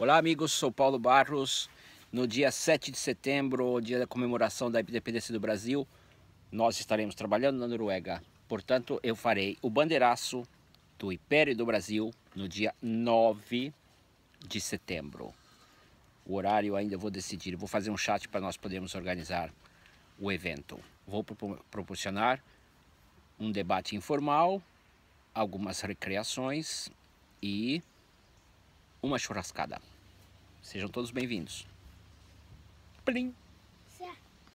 Olá amigos, sou Paulo Barros. No dia 7 de setembro, dia da comemoração da independência do Brasil, nós estaremos trabalhando na Noruega. Portanto, eu farei o bandeiraço do Império do Brasil no dia 9 de setembro. O horário ainda vou decidir, vou fazer um chat para nós podermos organizar o evento. Vou proporcionar um debate informal, algumas recreações e uma churrascada. Sejam todos bem-vindos. Plim!